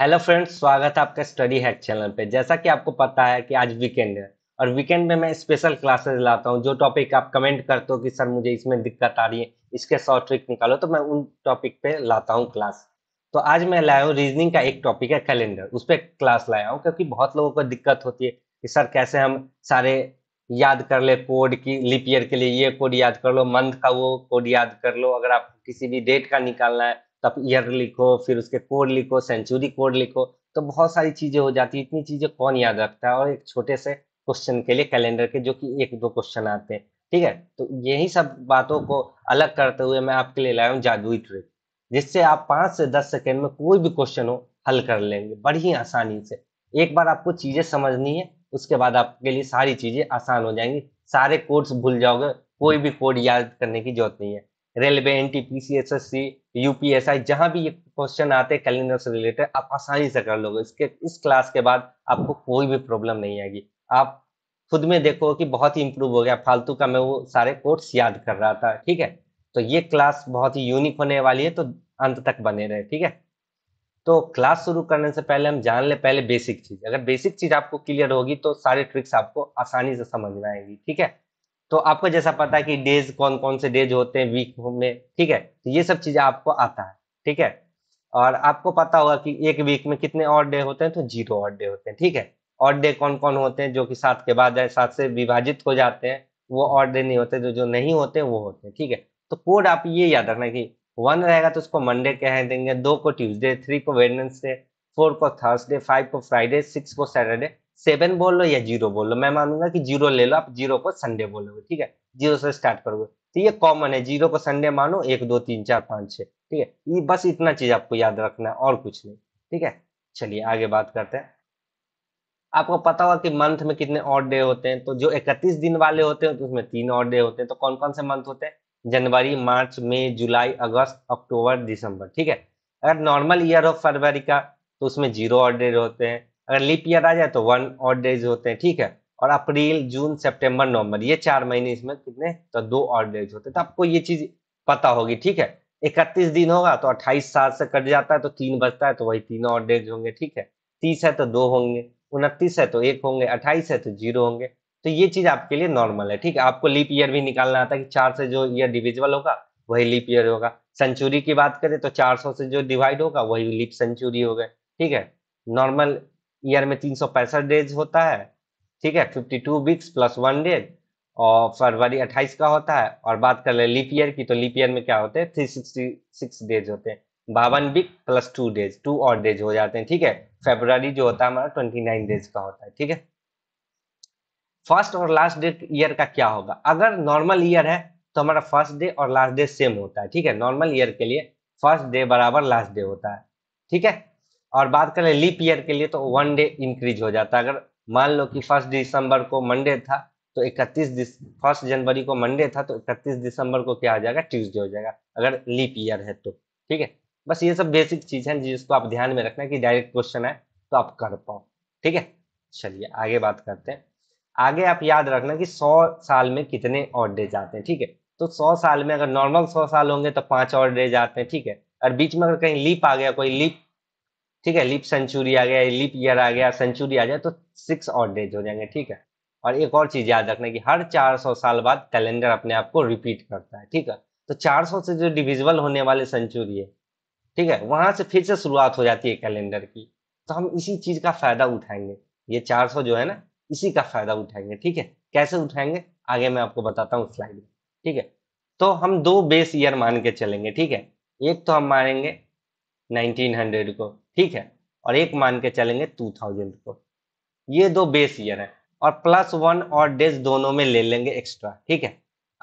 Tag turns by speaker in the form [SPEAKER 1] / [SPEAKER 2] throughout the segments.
[SPEAKER 1] hello friends स्वागत है आपका स्टडी हैक चैनल पे जैसा कि आपको पता है कि आज वीकेंड है और वीकेंड में मैं स्पेशल क्लासेस लाता हूँ जो टॉपिक आप कमेंट करते हो कि सर मुझे इसमें दिक्कत आ रही है इसके शॉर्ट ट्रिक निकालो तो मैं उन टॉपिक पे लाता हूँ क्लास तो आज मैं लाया हूँ रीजनिंग का एक टॉपिक है कैलेंडर उस पर क्लास लाया हूँ क्योंकि बहुत लोगों को दिक्कत होती है कि सर कैसे हम सारे याद कर ले कोड की लिपियर के लिए ये कोड याद कर लो मंथ का वो कोड याद कर लो अगर आप किसी भी डेट का निकालना है तब ईयर लिखो फिर उसके कोड लिखो सेंचुरी कोड लिखो तो बहुत सारी चीज़ें हो जाती है इतनी चीज़ें कौन याद रखता है और एक छोटे से क्वेश्चन के लिए कैलेंडर के जो कि एक दो क्वेश्चन आते हैं ठीक है तो यही सब बातों को अलग करते हुए मैं आपके लिए लाया हूँ जादुई ट्रिक जिससे आप पाँच से दस सेकेंड में कोई भी क्वेश्चन हो हल कर लेंगे बड़ी आसानी से एक बार आपको चीज़ें समझनी है उसके बाद आपके लिए सारी चीज़ें आसान हो जाएंगी सारे कोड्स भूल जाओगे कोई भी कोड याद करने की जरूरत नहीं है railway N T P C S S C U P S I जहाँ भी ये क्वेश्चन आते हैं कैलेंडर से रिलेटेड आप आसानी से कर लोगे इसके इस क्लास के बाद आपको कोई भी प्रॉब्लम नहीं आएगी आप खुद में देखो कि बहुत ही इम्प्रूव हो गया फालतू का मैं वो सारे कोर्स याद कर रहा था ठीक है तो ये क्लास बहुत ही यूनिक होने वाली है तो अंत तक बने रहे ठीक है तो क्लास शुरू करने से पहले हम जान ले पहले बेसिक चीज अगर बेसिक चीज आपको क्लियर होगी तो सारे ट्रिक्स आपको आसानी से समझ में आएगी ठीक है तो आपको जैसा पता है कि डेज कौन कौन से डेज होते हैं वीक में ठीक है तो ये सब चीजें आपको आता है ठीक है और आपको पता होगा कि एक वीक में कितने और डे होते हैं तो जीरो और डे होते हैं ठीक है और डे कौन कौन होते हैं जो कि सात के बाद है सात से विभाजित हो जाते हैं वो और डे नहीं होते जो जो नहीं होते वो होते हैं ठीक है तो कोड आप ये याद रखना कि वन रहेगा तो उसको मंडे कह देंगे दो को ट्यूजडे थ्री को वेडनेसडे फोर को थर्सडे फाइव को फ्राइडे सिक्स को सैटरडे सेवन बोल लो या जीरो बोल लो मैं मानूंगा कि जीरो ले लो आप जीरो को संडे बोलोगे ठीक है जीरो से स्टार्ट करोगे तो ये कॉमन है जीरो को संडे मानो एक दो तीन चार पाँच छः ठीक है ये बस इतना चीज आपको याद रखना है और कुछ नहीं ठीक है चलिए आगे बात करते हैं आपको पता होगा कि मंथ में कितने ऑड डे होते हैं तो जो इकतीस दिन वाले होते हैं तो उसमें तीन ऑड डे होते हैं तो कौन कौन से मंथ होते हैं जनवरी मार्च मई जुलाई अगस्त अक्टूबर दिसंबर ठीक है अगर नॉर्मल ईयर हो फरवरी का तो उसमें जीरो ऑड डे होते हैं अगर लीप ईयर आ जाए तो वन ऑड डेज होते हैं ठीक है और अप्रैल जून सितंबर नवंबर ये चार महीने इसमें कितने तो दो ऑड डेज होते हैं तो आपको ये चीज पता होगी ठीक है इकतीस दिन होगा तो अट्ठाईस साल से कट जाता है तो तीन बचता है तो वही तीन ऑड डेज होंगे ठीक है तीस है तो दो होंगे उनतीस है तो एक होंगे अट्ठाईस है तो जीरो होंगे तो ये चीज आपके लिए नॉर्मल है ठीक है आपको लीप ईयर भी निकालना आता है कि चार से जो ईयर डिविजिबल होगा वही लीप ईयर होगा सेंचुरी की बात करें तो 400 से जो डिवाइड होगा वही लीप सेंचुरी हो गए ठीक है नॉर्मल ईयर में तीन सौ पैंसठ डेज होता है ठीक है fifty two weeks plus one days और फरवरी अट्ठाईस का होता है और बात कर ले लीप ईयर की तो लीप ईयर में क्या होते हैं थ्री सिक्सटी सिक्स डेज होते हैं बावन week plus two days two और डेज हो जाते हैं ठीक है फेब्रवरी जो होता है हमारा ट्वेंटी नाइन डेज का होता है ठीक है फर्स्ट और लास्ट डे ईयर का क्या होगा अगर नॉर्मल ईयर है तो हमारा फर्स्ट डे और लास्ट डे सेम होता है ठीक है नॉर्मल ईयर के लिए फर्स्ट डे बराबर लास्ट डे होता है ठीक है और बात करें लीप ईयर के लिए तो वन डे इंक्रीज हो जाता है अगर मान लो कि फर्स्ट दिसंबर को मंडे था तो इकतीस फर्स्ट जनवरी को मंडे था तो इकतीस दिसंबर को क्या हो जाएगा ट्यूसडे हो जाएगा अगर लीप ईयर है तो ठीक है बस ये सब बेसिक चीज है जिसको आप ध्यान में रखना कि डायरेक्ट क्वेश्चन है तो आप कर पाओ ठीक है चलिए आगे बात करते हैं आगे आप याद रखना कि सौ साल में कितने और डे जाते हैं ठीक है तो सौ साल में अगर नॉर्मल सौ साल होंगे तो पांच और डे जाते हैं ठीक है और बीच में अगर कहीं लीप आ गया कोई लीप ठीक है लिप सेंचुरी आ गया लिप ईयर आ गया सेंचुरी आ जाए तो सिक्स और डेज हो जाएंगे ठीक है और एक और चीज याद रखना कि हर 400 साल बाद कैलेंडर अपने आप को रिपीट करता है ठीक है तो 400 से जो डिविजिबल होने वाले सेंचुरी है ठीक है वहां से फिर से शुरुआत हो जाती है कैलेंडर की तो हम इसी चीज का फायदा उठाएंगे ये 400 जो है ना इसी का फायदा उठाएंगे ठीक है कैसे उठाएंगे आगे मैं आपको बताता हूँ स्लाइड में ठीक है तो हम दो बेस ईयर मान के चलेंगे ठीक है एक तो हम मानेंगे 1900 को ठीक है और एक मान के चलेंगे टू थाउजेंड को ये दो बेस ईयर है और प्लस वन और डेज दोनों में ले लेंगे एक्स्ट्रा ठीक है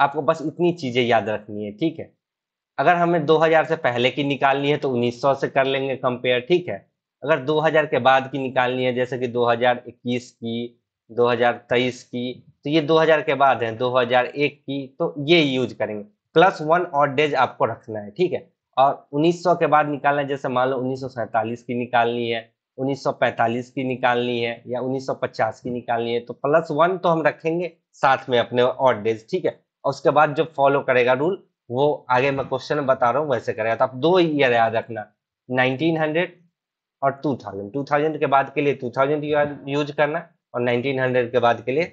[SPEAKER 1] आपको बस इतनी चीजें याद रखनी है ठीक है अगर हमें 2000 से पहले की निकालनी है तो 1900 से कर लेंगे कंपेयर ठीक है अगर 2000 के बाद की निकालनी है जैसे कि 2021 की 2023 की तो ये 2000 के बाद है 2001 की तो ये यूज करेंगे प्लस वन और डेज आपको रखना है ठीक है और 1900 के बाद निकालना है जैसे मान लो उन्नीस की निकालनी है 1945 की निकालनी है या 1950 की निकालनी है तो प्लस वन तो हम रखेंगे साथ में अपने और डेज ठीक है और उसके बाद जो फॉलो करेगा रूल वो आगे मैं क्वेश्चन बता रहा हूँ वैसे करेगा तो आप दो ईयर याद रखना 1900 और 2000 2000 के बाद के लिए 2000 यूज करना और 1900 के बाद के लिए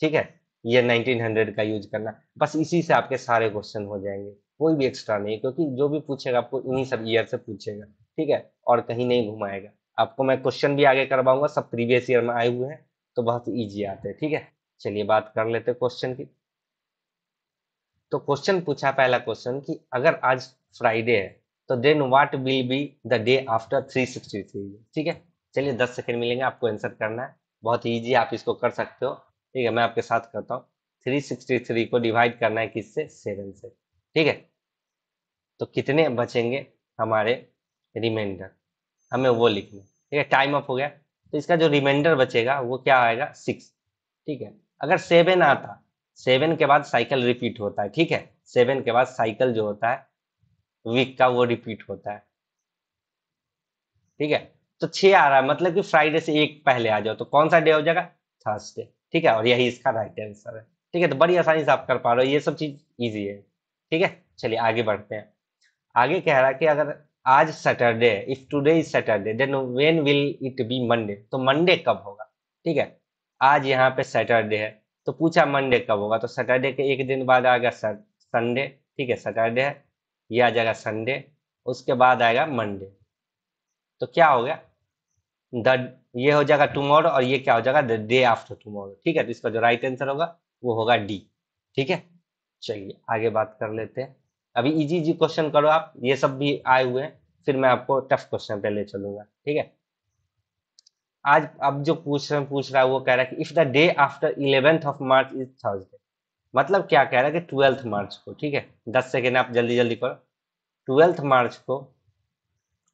[SPEAKER 1] ठीक है ये 1900 का यूज करना बस इसी से आपके सारे क्वेश्चन हो जाएंगे कोई भी एक्स्ट्रा नहीं क्योंकि जो भी पूछेगा आपको इन्हीं सब ईयर से पूछेगा ठीक है और कहीं नहीं घुमाएगा आपको मैं क्वेश्चन भी आगे करवाऊंगा सब प्रीवियस ईयर में आए हुए हैं तो बहुत ईजी आते हैं ठीक है चलिए बात कर लेते हैं क्वेश्चन की तो क्वेश्चन पूछा पहला क्वेश्चन कि अगर आज फ्राइडे है तो then what will be the day after three sixty three ठीक है चलिए दस सेकेंड मिलेंगे आपको आंसर करना है बहुत ईजी आप इसको कर सकते हो ठीक है मैं आपके साथ करता हूँ थ्री को डिवाइड करना है किससे सेवन से ठीक है तो कितने बचेंगे हमारे रिमाइंडर हमें वो लिखना ठीक है टाइम अप हो गया तो इसका जो रिमाइंडर बचेगा वो क्या आएगा सिक्स ठीक है अगर सेवन आता सेवन के बाद साइकिल रिपीट होता है ठीक है सेवन के बाद साइकिल जो होता है वीक का वो रिपीट होता है ठीक है तो छ आ रहा है मतलब कि फ्राइडे से एक पहले आ जाओ तो कौन सा डे हो जाएगा थर्सडे ठीक है और यही इसका राइट आंसर है ठीक है तो बड़ी आसानी से आप कर पा रहे हो ये सब चीज़ ईजी है ठीक है चलिए आगे बढ़ते हैं आगे कह रहा कि अगर आज Saturday if today is Saturday then when will it be Monday तो मंडे कब होगा ठीक है आज यहाँ पे सैटरडे है तो पूछा मंडे कब होगा तो सैटरडे के एक दिन बाद आएगा संडे ठीक है सैटरडे है ये आ जाएगा संडे उसके बाद आएगा मंडे तो क्या हो गया द ये हो जाएगा टुमोरो और ये क्या हो जाएगा द डे आफ्टर टुमोरो ठीक है तो इसका जो राइट आंसर होगा वो होगा डी ठीक है चलिए आगे बात कर लेते हैं अभी इजी इजी क्वेश्चन करो आप ये सब भी आए हुए हैं फिर मैं आपको टफ क्वेश्चन पे ले चलूंगा ठीक है आज अब जो पूछ रहे पूछ रहा है वो कह रहा है कि if the day after eleventh of March is Thursday मतलब क्या कह रहा है कि ट्वेल्थ मार्च को ठीक है दस सेकेंड आप जल्दी जल्दी करो ट्वेल्थ मार्च को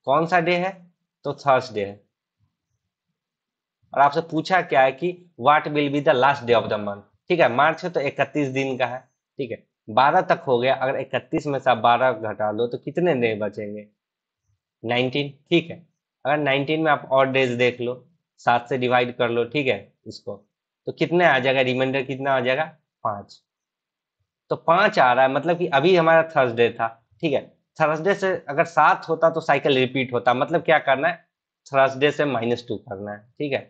[SPEAKER 1] कौन सा डे है तो थर्सडे है और आपसे पूछा क्या है कि what will be the last day of the month ठीक है मार्च है तो इकतीस दिन का है ठीक है बारह तक हो गया अगर इकतीस में से आप बारह घटा दो तो कितने डे बचेंगे नाइनटीन ठीक है अगर नाइनटीन में आप और डेज देख लो सात से डिवाइड कर लो ठीक है इसको तो कितने आ जाएगा रिमाइंडर कितना आ जाएगा पांच तो पांच आ रहा है मतलब कि अभी हमारा थर्सडे था ठीक है थर्सडे से अगर सात होता तो साइकिल रिपीट होता मतलब क्या करना है थर्सडे से माइनस टू करना है ठीक है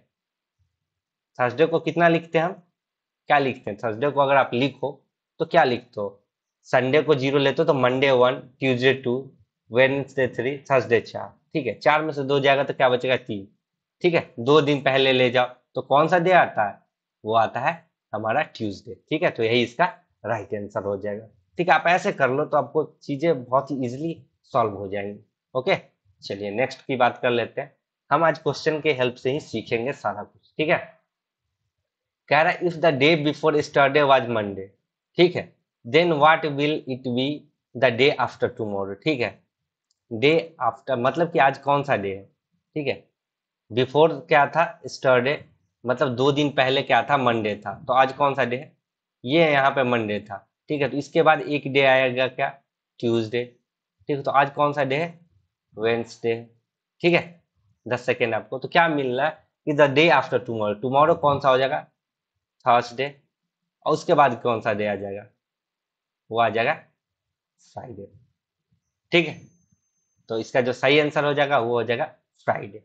[SPEAKER 1] थर्सडे को कितना लिखते हैं हम क्या लिखते हैं थर्सडे को अगर आप लिखो तो क्या लिखते हो संडे को जीरो लेते हो तो Monday one Tuesday two Wednesday three Thursday चार ठीक है चार में से दो जाएगा तो क्या बचेगा तीन ठीक है दो दिन पहले ले जाओ तो कौन सा डे आता है वो आता है हमारा ट्यूजडे ठीक है तो यही इसका राइट आंसर हो जाएगा ठीक है आप ऐसे कर लो तो आपको चीजें बहुत ही इजिली सॉल्व हो जाएंगी ओके चलिए नेक्स्ट की बात कर लेते हैं हम आज क्वेश्चन के हेल्प से ही सीखेंगे सारा कुछ ठीक है कह रहा है if the day before Saturday was Monday ठीक है then what will it be the day after tomorrow ठीक है डे आफ्टर मतलब कि आज कौन सा डे है ठीक है बिफोर क्या था स्टरडे मतलब दो दिन पहले क्या था मंडे था तो आज कौन सा डे है ये है यहाँ पे मंडे था ठीक है तो इसके बाद एक डे आएगा क्या ट्यूजडे ठीक है तो आज कौन सा डे है वेंसडे ठीक है दस सेकेंड आपको तो क्या मिल रहा है कि the day after tomorrow tomorrow कौन सा हो जाएगा थर्सडे और उसके बाद कौन सा दे आ जाएगा वो आ जाएगा फ्राइडे ठीक है तो इसका जो सही आंसर हो जाएगा वो हो जाएगा फ्राइडे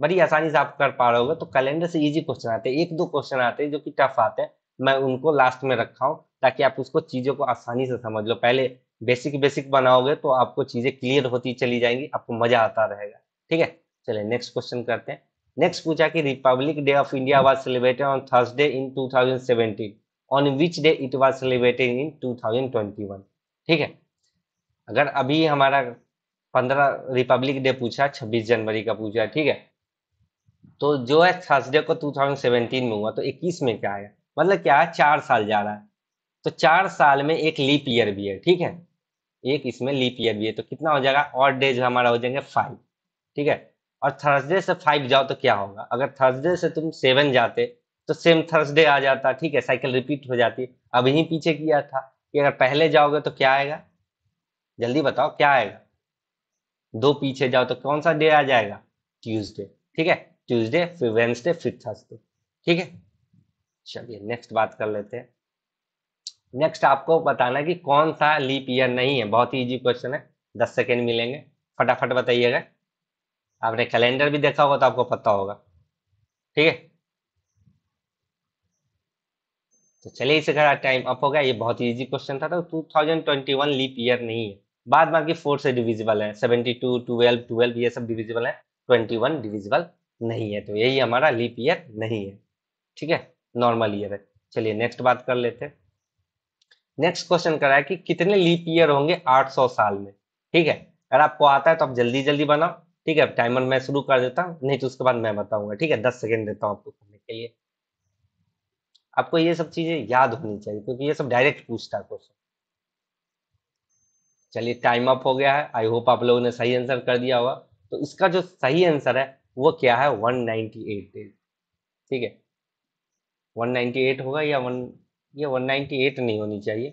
[SPEAKER 1] बड़ी आसानी से आप कर पा रहे हो तो कैलेंडर से इजी क्वेश्चन आते हैं एक दो क्वेश्चन आते हैं जो कि टफ आते हैं मैं उनको लास्ट में रखा हूं ताकि आप उसको चीज़ों को आसानी से समझ लो पहले बेसिक बेसिक बनाओगे तो आपको चीज़ें क्लियर होती चली जाएंगी आपको मज़ा आता रहेगा ठीक है चलिए नेक्स्ट क्वेश्चन करते हैं नेक्स्ट पूछा कि republic day of India was celebrated on Thursday in 2017 on which day it was celebrated in 2021 ठीक है अगर अभी हमारा पंद्रह रिपब्लिक डे पूछा छब्बीस जनवरी का पूछा ठीक है तो जो है थर्सडे को 2017 में हुआ तो 21 में क्या है मतलब क्या है चार साल जा रहा है तो चार साल में एक लीप ईयर भी है ठीक है एक इसमें लीप ईयर भी है तो कितना हो जाएगा और डेज हमारा हो जाएंगे फाइव ठीक है और थर्सडे से फाइव जाओ तो क्या होगा अगर थर्सडे से तुम सेवन जाते तो सेम थर्सडे आ जाता ठीक है साइकिल रिपीट हो जाती अब ही पीछे किया था कि अगर पहले जाओगे तो क्या आएगा जल्दी बताओ क्या आएगा दो पीछे जाओ तो कौन सा डे आ जाएगा ट्यूजडे ठीक है ट्यूजडे फिर वेंसडे फिर थर्सडे ठीक है चलिए नेक्स्ट बात कर लेते हैं नेक्स्ट आपको बताना कि कौन सा लीप ईयर नहीं है बहुत ही इजी क्वेश्चन है दस सेकेंड मिलेंगे फटाफट बताइएगा आपने कैलेंडर भी देखा होगा तो आपको पता होगा ठीक है तो चलिए इसे करा टाइम अप हो गया ये बहुत इजी क्वेश्चन था तो 2021 लीप ईयर नहीं है बाद बाकी फोर से डिविजिबल है 72 12 12 ये सब डिविजिबल है 21 डिविजिबल नहीं है तो यही हमारा लीप ईयर नहीं है ठीक है नॉर्मल ईयर है चलिए नेक्स्ट बात कर लेते हैं नेक्स्ट क्वेश्चन करा है कि कितने लीप ईयर होंगे आठ साल में ठीक है अगर आपको आता है तो आप जल्दी जल्दी बनाओ ठीक है टाइमर मैं शुरू कर देता हूँ नहीं तो उसके बाद मैं बताऊंगा ठीक है दस सेकेंड देता हूँ आपको करने के लिए आपको ये सब चीजें याद होनी चाहिए क्योंकि ये सब डायरेक्ट पूछता है क्वेश्चन चलिए टाइम अप हो गया है आई होप आप लोगों ने सही आंसर कर दिया होगा तो इसका जो सही आंसर है वो क्या है 198 डेज ठीक है 198 होगा या वन ये 198 नहीं होनी चाहिए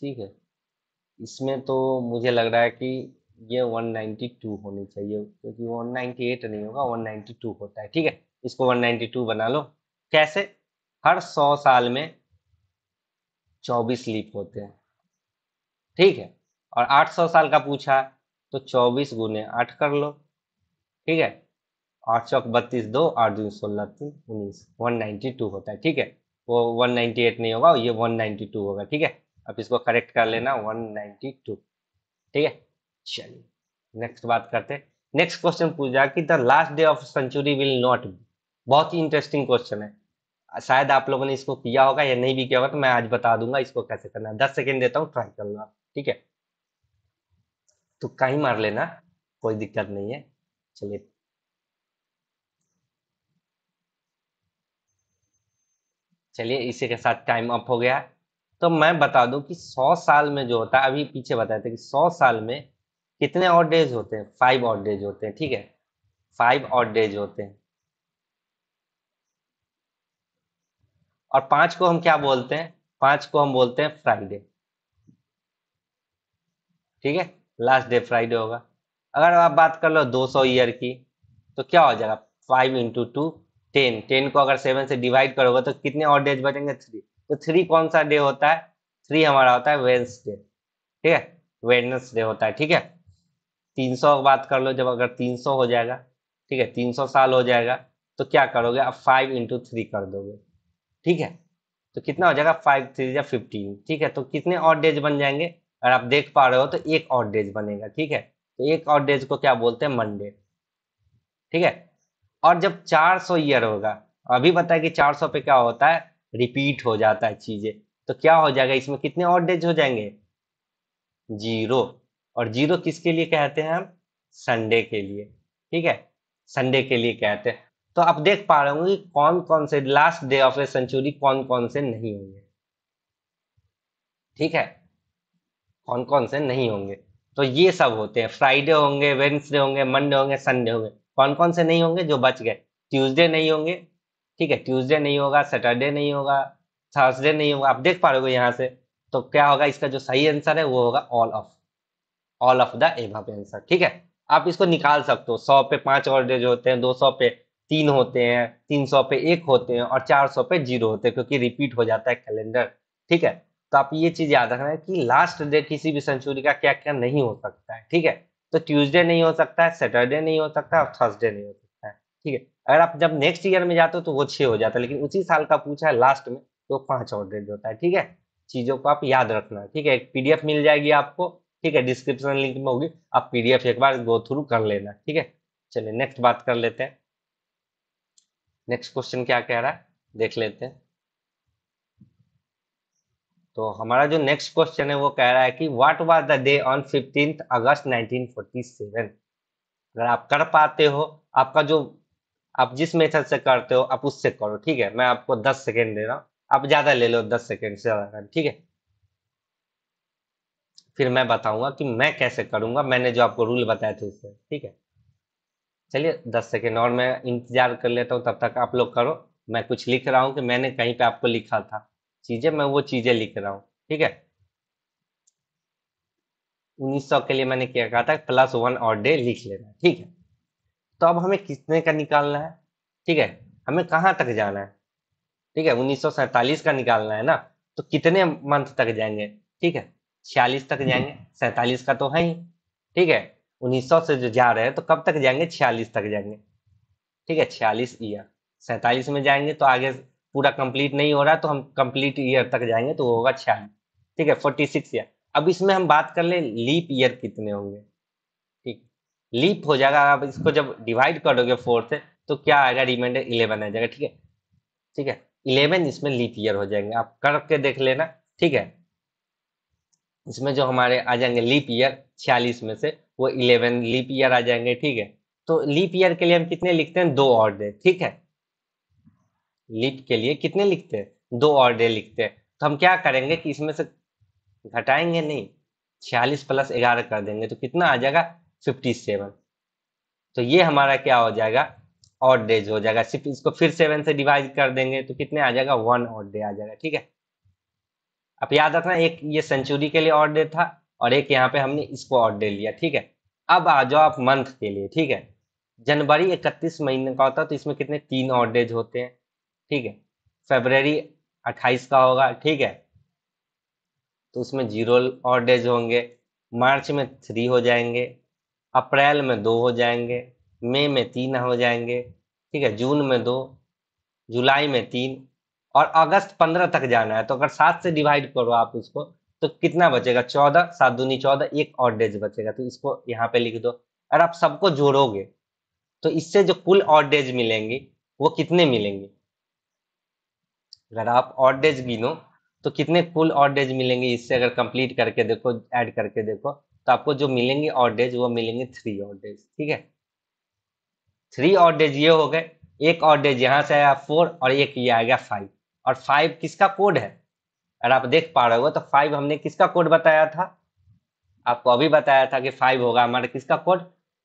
[SPEAKER 1] ठीक है इसमें तो मुझे लग रहा है कि ये 192 होनी चाहिए क्योंकि तो 198 नहीं होगा 192 होता है ठीक है इसको 192 बना लो कैसे हर 100 साल में 24 लीप होते हैं ठीक है और 800 साल का पूछा तो 24 गुने आठ कर लो ठीक है आठ चौक बत्तीस दो आठ दून सोलह तीन उन्नीस वन नाइन्टी टू होता है ठीक है वो वन नाइन्टी एट नहीं होगा ये वन नाइन्टी टू होगा ठीक है अब इसको करेक्ट कर लेना वन नाइन्टी टू ठीक है चलिए नेक्स्ट बात करते हैं नेक्स्ट क्वेश्चन पूछा कि the last day of century will not be बहुत ही इंटरेस्टिंग क्वेश्चन है शायद आप लोगों ने इसको किया होगा या नहीं भी किया होगा तो मैं आज बता दूंगा इसको कैसे करना है दस सेकेंड देता हूँ ट्राई करना ठीक है तो कहीं मार लेना कोई दिक्कत नहीं है चलिए चलिए इसी के साथ टाइम अप हो गया तो मैं बता दूं कि 100 साल में जो होता है अभी पीछे बताया था कि 100 साल में कितने ऑड डेज होते हैं फाइव ऑड डेज होते हैं ठीक है फाइव ऑड डेज होते हैं और पांच को हम क्या बोलते हैं पांच को हम बोलते हैं फ्राइडे ठीक है लास्ट डे फ्राइडे होगा अगर आप बात कर लो 200 ईयर की तो क्या हो जाएगा five into two ten ten को अगर सेवन से डिवाइड करोगे तो कितने और डेज बचेंगे थ्री तो थ्री कौन सा डे होता है थ्री हमारा होता है वेन्सडे ठीक है वेडनेसडे होता है ठीक है तीन सौ बात कर लो जब अगर तीन सौ हो जाएगा ठीक है तीन सौ साल हो जाएगा तो क्या करोगे अब फाइव इंटू थ्री कर दोगे ठीक है तो कितना हो जाएगा फाइव थ्री या फिफ्टीन ठीक है तो कितने और डेज बन जाएंगे अगर आप देख पा रहे हो तो एक और डेज बनेगा ठीक है तो एक और डेज को क्या बोलते हैं मंडे ठीक है और जब चार सौ ईयर होगा अभी बताया कि चार सौ पे क्या होता है रिपीट हो जाता है चीजें तो क्या हो जाएगा इसमें कितने और डेज हो जाएंगे जीरो और जीरो किसके लिए कहते हैं हम संडे के लिए ठीक है संडे के लिए कहते हैं तो आप देख पा रहे होंगे कौन कौन से last day of a century कौन कौन से नहीं होंगे ठीक है कौन कौन से नहीं होंगे तो ये सब होते हैं फ्राइडे होंगे वेंसडे होंगे मंडे होंगे संडे होंगे कौन कौन से नहीं होंगे जो बच गए ट्यूसडे नहीं होंगे ठीक है ट्यूसडे नहीं होगा सैटरडे नहीं होगा थर्सडे नहीं होगा आप देख पा रहे हो यहाँ से तो क्या होगा इसका जो सही आंसर है वो होगा all of all of the above answer ठीक है आप इसको निकाल सकते हो सौ पे पांच ऑर्डर जो होते हैं दो सौ पे तीन होते हैं तीन सौ पे एक होते हैं और चार सौ पे जीरो होते हैं क्योंकि रिपीट हो जाता है कैलेंडर ठीक है तो आप ये चीज याद रखना है कि लास्ट डे किसी भी सेंचुरी का क्या क्या नहीं हो सकता है ठीक है तो ट्यूजडे नहीं हो सकता है सैटरडे नहीं हो सकता है और थर्सडे नहीं हो सकता है ठीक है अगर आप जब नेक्स्ट ईयर में जाते हो तो वो छः हो जाता है लेकिन उसी साल का पूछा है लास्ट में तो पांच ऑर्डर होता है ठीक है चीज़ों को आप याद रखना ठीक है एक पीडीएफ मिल जाएगी आपको ठीक है डिस्क्रिप्शन लिंक में होगी आप पीडीएफ एक बार गो थ्रू कर लेना ठीक है चलिए नेक्स्ट बात कर लेते हैं नेक्स्ट क्वेश्चन क्या कह रहा है देख लेते हैं तो हमारा जो नेक्स्ट क्वेश्चन है वो कह रहा है कि what was the day on fifteen August 1947 अगर आप कर पाते हो आपका जो आप जिस मेथड से करते हो आप उससे करो ठीक है मैं आपको 10 सेकेंड दे रहा हूँ आप ज्यादा ले लो 10 सेकेंड से ज्यादा ठीक है फिर मैं बताऊंगा कि मैं कैसे करूंगा मैंने जो आपको रूल बताए थे उससे ठीक है चलिए दस सेकेंड और मैं इंतजार कर लेता हूँ तब तक आप लोग करो मैं कुछ लिख रहा हूँ कि मैंने कहीं पे आपको लिखा था चीजें मैं वो चीजें लिख रहा हूँ ठीक है 1900 के लिए मैंने क्या कहा था प्लस वन और डे लिख लेना ठीक है तो अब हमें कितने का निकालना है ठीक है हमें कहाँ तक जाना है ठीक है उन्नीस का निकालना है ना तो कितने मंथ तक जाएंगे ठीक है छियालीस तक जाएंगे सैतालीस का तो है ही ठीक है सौ से जो जा रहे हैं तो कब तक जाएंगे छियालीस तक जाएंगे ठीक है छियालीस ईयर सैतालीस में जाएंगे तो आगे पूरा कंप्लीट नहीं हो रहा तो हम कंप्लीट ईयर तक जाएंगे तो होगा छियालीस ठीक है फोर्टी सिक्स ईयर अब इसमें हम बात कर ले लीप ईयर कितने होंगे ठीक लीप हो जाएगा आप इसको जब डिवाइड करोगे फोर से तो क्या आएगा रिमाइंडर इलेवन आ जाएगा ठीक है ठीक है इलेवन इसमें लीप ईयर हो जाएंगे आप करके देख लेना ठीक है इसमें जो हमारे आ जाएंगे लीप ईयर छियालीस में से वो इलेवन लीप ईयर आ जाएंगे ठीक है तो लीप ईयर के लिए हम कितने लिखते हैं दो और डे ठीक है लीप के लिए कितने लिखते हैं दो और डे लिखते हैं तो हम क्या करेंगे कि इसमें से घटाएंगे नहीं छियालीस प्लस ग्यारह कर देंगे तो कितना आ जाएगा फिफ्टी सेवन तो ये हमारा क्या हो जाएगा ऑड डेज हो जाएगा सिर्फ इसको फिर सेवन से डिवाइड कर देंगे तो कितने आ जाएगा वन ऑड डे आ जाएगा ठीक है अब याद रखना एक ये सेंचुरी के लिए ऑर्डर था और एक यहाँ पे हमने इसको ऑर्डर लिया ठीक है अब आ जाओ आप मंथ के लिए ठीक है जनवरी इकतीस महीने का होता है तो इसमें कितने तीन ऑर्डेज होते हैं ठीक है फेबररी अट्ठाईस का होगा ठीक है तो उसमें जीरो ऑर्डेज होंगे मार्च में थ्री हो जाएंगे अप्रैल में दो हो जाएंगे मई में तीन हो जाएंगे ठीक है जून में दो जुलाई में तीन और अगस्त पंद्रह तक जाना है तो अगर सात से डिवाइड करो आप उसको तो कितना बचेगा चौदह सात दूनी चौदह एक और डेज बचेगा तो इसको यहाँ पे लिख दो अगर आप सबको जोड़ोगे तो इससे जो कुल और डेज मिलेंगी वो कितने मिलेंगे अगर आप और डेज गिनो तो कितने कुल और डेज मिलेंगे इससे अगर कंप्लीट करके देखो ऐड करके देखो तो आपको जो मिलेंगे और डेज वो मिलेंगे थ्री और डेज ठीक है थ्री और डेज ये हो गए एक और डेज यहां से आया फोर और एक ये आ गया फाइव और फाइव किसका कोड है अगर आप देख पा रहे हो तो फाइव हमने किसका कोड बताया था आपको अभी बताया था कि फाइव होगा हमारा किसका कोड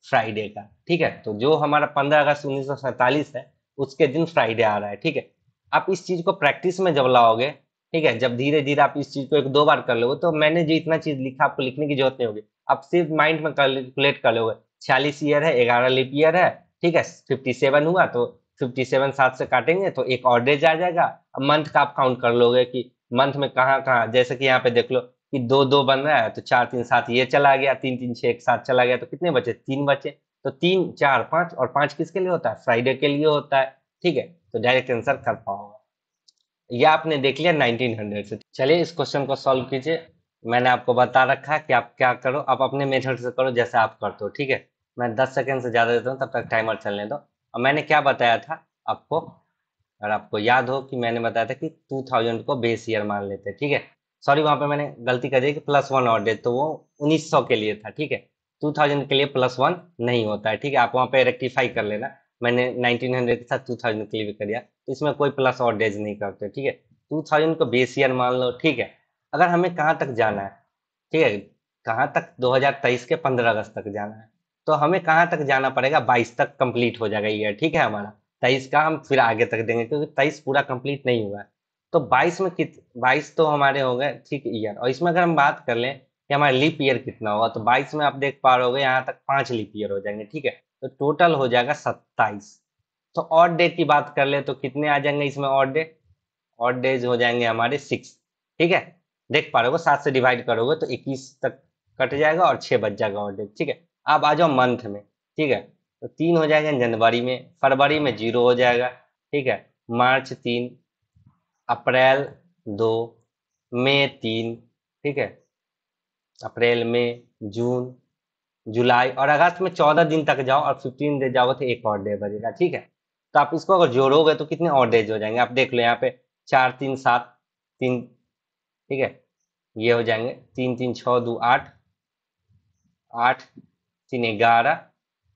[SPEAKER 1] फ्राइडे का ठीक है तो जो हमारा पंद्रह अगस्त उन्नीस है उसके दिन फ्राइडे आ रहा है ठीक है आप इस चीज़ को प्रैक्टिस में जब लाओगे ठीक है जब धीरे धीरे आप इस चीज़ को एक दो बार कर लोगे तो मैंने जो इतना चीज़ लिखा आपको लिखने की जरूरत नहीं होगी आप सिर्फ माइंड में कैलकुलेट कर लोगे छियालीस ईयर है ग्यारह लिप ईयर है ठीक है फिफ्टी सेवन हुआ तो फिफ्टी सेवन सात से काटेंगे तो एक और डेज आ जाएगा अब मंथ का आप काउंट कर लोगे कि मंथ में कहाँ कहाँ जैसे कि यहाँ पे देख लो कि दो दो बन रहा है तो चार तीन सात ये चला गया तीन तीन छः एक साथ चला गया तो कितने बचे तीन बचे तो तीन चार पाँच और पाँच किसके लिए होता है फ्राइडे के लिए होता है ठीक है तो डायरेक्ट आंसर कर पाओगे यह आपने देख लिया 1900 से चलिए इस क्वेश्चन को सॉल्व कीजिए मैंने आपको बता रखा है कि आप क्या करो आप अपने मेथड से करो जैसे आप करते हो ठीक है मैं 10 सेकंड से ज़्यादा देता हूँ तब तक टाइमर चलने दो और मैंने क्या बताया था आपको अगर आपको याद हो कि मैंने बताया था कि टू थाउजेंड को बेस ईयर मान लेते हैं ठीक है सॉरी वहां पे मैंने गलती कर दी कि प्लस वन और डेट तो वो उन्नीस सौ के लिए था ठीक है टू थाउजेंड के लिए प्लस वन नहीं होता है ठीक है आप वहाँ पे रेक्टिफाई कर लेना मैंने नाइनटीन हंड्रेड के साथ टू थाउजेंड के लिए भी कर दिया तो इसमें कोई प्लस और डेज नहीं करते ठीक है टू थाउजेंड को बेस ईयर मान लो ठीक है अगर हमें कहाँ तक जाना है ठीक है कहाँ तक तेईस के पंद्रह अगस्त तक जाना है तो हमें कहाँ तक जाना पड़ेगा बाईस तक कंप्लीट हो जाएगा ये ठीक है हमारा तेईस का हम फिर आगे तक देंगे क्योंकि तेईस पूरा कंप्लीट नहीं हुआ है तो बाईस में कित बाईस तो हमारे हो गए ठीक ईयर और इसमें अगर हम बात कर लें कि हमारा लीप ईयर कितना होगा तो बाईस में आप देख पा रहे हो यहाँ तक पाँच लीप ईयर हो जाएंगे ठीक है तो टोटल हो जाएगा सत्ताईस तो ऑड डे की बात कर ले तो कितने आ जाएंगे इसमें ऑड डे ऑड डेज हो जाएंगे हमारे सिक्स ठीक है देख पा रहे हो सात से डिवाइड करोगे तो इक्कीस तक कट जाएगा और छः बच जाएगा ऑड डे ठीक है आप आ जाओ मंथ में ठीक है तो तीन हो जाएगा जनवरी में फरवरी में जीरो हो जाएगा ठीक है मार्च तीन अप्रैल दो मई तीन ठीक है अप्रैल में जून जुलाई और अगस्त में चौदह दिन तक जाओ और फिफ्टीन डे जाओ तो एक और डे बजेगा ठीक है तो आप इसको अगर जोड़ोगे तो कितने और डेज हो जाएंगे आप देख लो यहाँ पे चार तीन सात तीन ठीक है ये हो जाएंगे तीन तीन छः दो आठ आठ तीन ग्यारह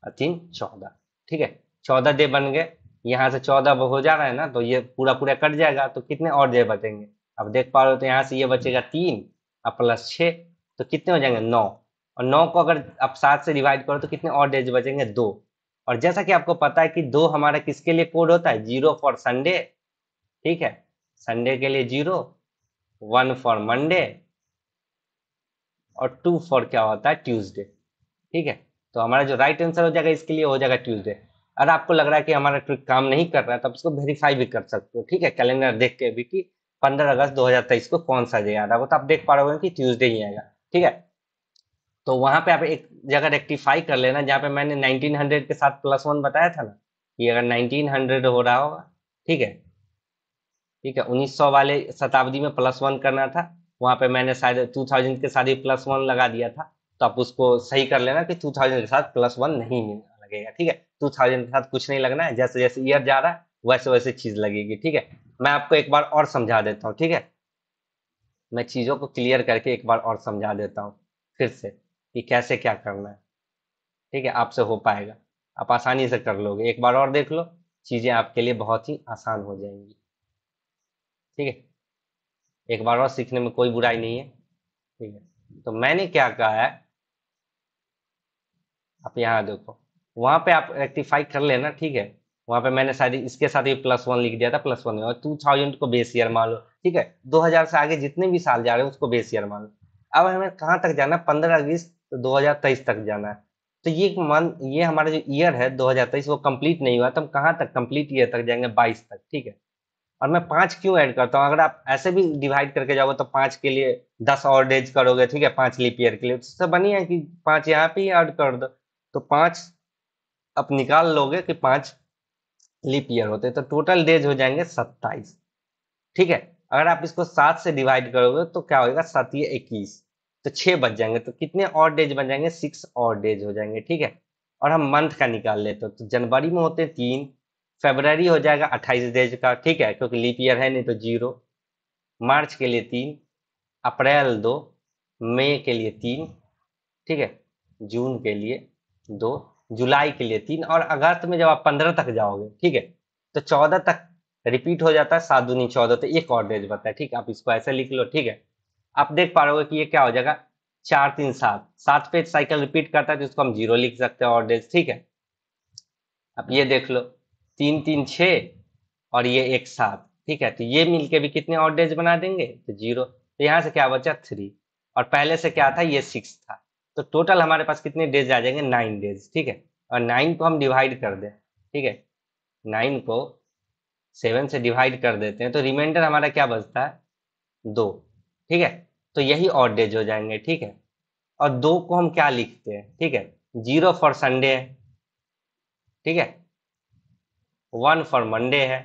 [SPEAKER 1] और तीन चौदह ठीक है चौदह डे बन गए यहाँ से चौदह हो जा रहा है ना तो ये पूरा पूरा कट जाएगा तो कितने और डे बचेंगे अब देख पा रहे हो तो यहाँ से ये बचेगा तीन और प्लस छः तो कितने हो जाएंगे नौ और नौ को अगर आप सात से डिवाइड करो तो कितने और डेज बचेंगे दो और जैसा कि आपको पता है कि दो हमारा किसके लिए कोड होता है जीरो फॉर संडे ठीक है संडे के लिए जीरो वन फॉर मंडे और टू फॉर क्या होता है ट्यूसडे ठीक है तो हमारा जो राइट आंसर हो जाएगा इसके लिए हो जाएगा ट्यूजडे अगर आपको लग रहा है कि हमारा ट्रिक काम नहीं कर रहा है तो आप इसको वेरीफाई भी कर सकते हो ठीक है कैलेंडर देख के भी कि पंद्रह अगस्त 2023 को कौन सा डे आ रहा है वो तो आप देख पा रहे हो कि ट्यूजडे ही आएगा ठीक है तो वहां पे आप एक जगह रेक्टिफाई कर लेना जहाँ पे मैंने 1900 के साथ प्लस वन बताया था ना ये अगर 1900 हो रहा होगा ठीक है ठीक है 1900 वाले शताब्दी में प्लस वन करना था वहां पे मैंने शायद 2000 के साथ ही प्लस वन लगा दिया था तो आप उसको सही कर लेना कि टू थाउजेंड के साथ प्लस वन नहीं लगेगा ठीक है टू थाउजेंड के साथ कुछ नहीं लगना है जैसे जैसे ईयर जा रहा है वैसे वैसे चीज लगेगी ठीक है मैं आपको एक बार और समझा देता हूँ ठीक है मैं चीजों को क्लियर करके एक बार और समझा देता हूँ फिर से कि कैसे क्या करना है ठीक है आपसे हो पाएगा आप आसानी से कर लोगे एक बार और देख लो चीजें आपके लिए बहुत ही आसान हो जाएंगी ठीक है एक बार और सीखने में कोई बुराई नहीं है ठीक है तो मैंने क्या कहा है आप यहाँ देखो वहां पे आप रेक्टिफाई कर लेना ठीक है वहां पे मैंने शायद इसके साथ ही प्लस वन लिख दिया था प्लस वन और टू थाउजेंड को बेस ईयर मान लो ठीक है दो हजार से आगे जितने भी साल जा रहे हैं उसको बेस ईयर मान लो अब हमें कहाँ तक जाना है पंद्रह अगस्त दो हजार तेईस तक जाना है तो ये मन ये हमारा जो ईयर है दो हजार तेईस वो कम्प्लीट नहीं हुआ तो हम कहाँ तक कम्प्लीट ईयर तक जाएंगे बाईस तक ठीक है और मैं पाँच क्यों ऐड करता हूँ अगर आप ऐसे भी डिवाइड करके जाओगे तो पाँच के लिए दस और डेज करोगे ठीक है पाँच लीप ईयर के लिए तो बनी है कि पाँच यहाँ पे ऐड कर दो तो पांच आप निकाल लोगे कि पांच लीप ईयर होते तो टोटल डेज हो जाएंगे सत्ताईस ठीक है अगर आप इसको सात से डिवाइड करोगे तो क्या होगा सात ये इक्कीस तो छः बच जाएंगे तो कितने और डेज बन जाएंगे सिक्स और डेज हो जाएंगे ठीक है और हम मंथ का निकाल लेते हैं तो जनवरी में होते तीन फेबररी हो जाएगा अट्ठाईस डेज का ठीक है क्योंकि लीप ईयर है नहीं तो जीरो मार्च के लिए तीन अप्रैल दो मई के लिए तीन ठीक है जून के लिए दो जुलाई के लिए तीन और अगस्त में जब आप पंद्रह तक जाओगे ठीक है तो चौदह तक रिपीट हो जाता है सात दूनी चौदह तो एक और डेज बता है ठीक है आप इसको ऐसे लिख लो ठीक है आप देख पा रहे कि ये क्या हो जाएगा चार तीन सात सात पे साइकिल रिपीट करता है तो इसको हम जीरो लिख सकते हैं और डेज ठीक है अब ये देख लो तीन तीन छ और ये एक सात ठीक है तो ये मिलके भी कितने और डेज बना देंगे तो जीरो तो यहाँ से क्या बचा थ्री और पहले से क्या था ये सिक्स था तो टोटल हमारे पास कितने डेज आ जाएंगे नाइन डेज ठीक है और नाइन को हम डिवाइड कर दें ठीक है नाइन को सेवन से डिवाइड कर देते हैं तो रिमाइंडर हमारा क्या बचता है दो ठीक है तो यही और डेज हो जाएंगे ठीक है और दो को हम क्या लिखते हैं ठीक है जीरो फॉर संडे है ठीक है वन फॉर मंडे है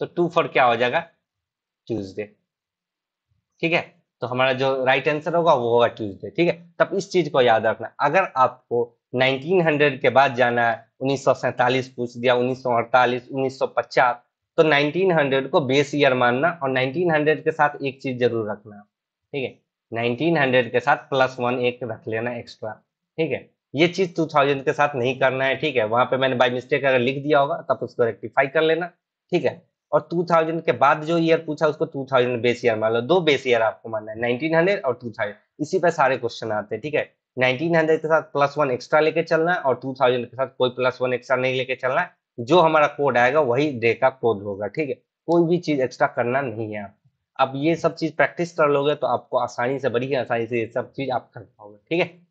[SPEAKER 1] तो टू फॉर क्या हो जाएगा ट्यूजडे ठीक है तो हमारा जो राइट आंसर होगा वो होगा ट्यूजडे ठीक है तब इस चीज को याद रखना अगर आपको 1900 के बाद जाना है उन्नीस पूछ दिया उन्नीस सौ तो 1900 को बेस ईयर मानना और 1900 के साथ एक चीज जरूर रखना ठीक है 1900 के साथ प्लस वन एक रख लेना एक्स्ट्रा ठीक है ये चीज 2000 के साथ नहीं करना है ठीक है वहां पे मैंने बाय मिस्टेक अगर लिख दिया होगा तब उसको रेक्टिफाई कर लेना ठीक है और 2000 के बाद जो ईयर पूछा उसको 2000 बेस ईयर मान लो दो बेस ईयर आपको मानना है 1900 और 2000 इसी पर सारे क्वेश्चन आते हैं ठीक है 1900 के साथ प्लस वन एक्स्ट्रा लेके चलना है और 2000 के साथ कोई प्लस वन एक्स्ट्रा नहीं लेके चलना है जो हमारा कोड आएगा वही डे का कोड होगा ठीक है कोई भी चीज एक्स्ट्रा करना नहीं है आपको अब ये सब चीज प्रैक्टिस कर लोगे तो आपको आसानी से बढ़िया आसानी से ये सब चीज आप कर पाओगे ठीक है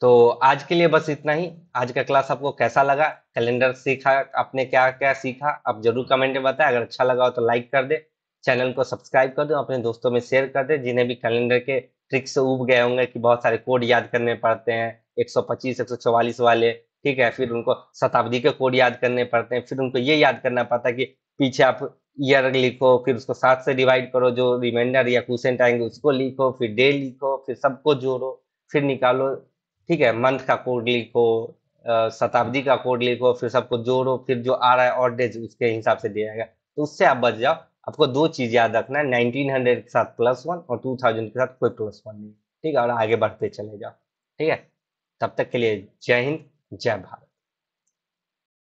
[SPEAKER 1] तो आज के लिए बस इतना ही आज का क्लास आपको कैसा लगा कैलेंडर सीखा आपने क्या क्या सीखा आप जरूर कमेंट में बताएं अगर अच्छा लगा हो तो लाइक कर दे चैनल को सब्सक्राइब कर दो अपने दोस्तों में शेयर कर दे जिन्हें भी कैलेंडर के ट्रिक से उब गए होंगे कि बहुत सारे कोड याद करने पड़ते हैं 125 144 वाले ठीक है फिर उनको शताब्दी के कोड याद करने पड़ते हैं फिर उनको ये याद करना पड़ता है कि पीछे आप ईयर लिखो फिर उसको सात से डिवाइड करो जो रिमाइंडर या क्वेश्चन आएंगे उसको लिखो फिर डे लिखो फिर सबको जोड़ो फिर निकालो ठीक है मंथ का कोड लिखो शताब्दी का कोड लिखो फिर सबको जोड़ो फिर जो आ रहा है और डेज उसके हिसाब से दिया जाएगा तो उससे आप बच जाओ आपको दो चीज याद रखना है नाइनटीन हंड्रेड के साथ प्लस वन और टू थाउजेंड के साथ कोई प्लस वन नहीं ठीक है और आगे बढ़ते चले जाओ ठीक है तब तक के लिए जय हिंद जय भारत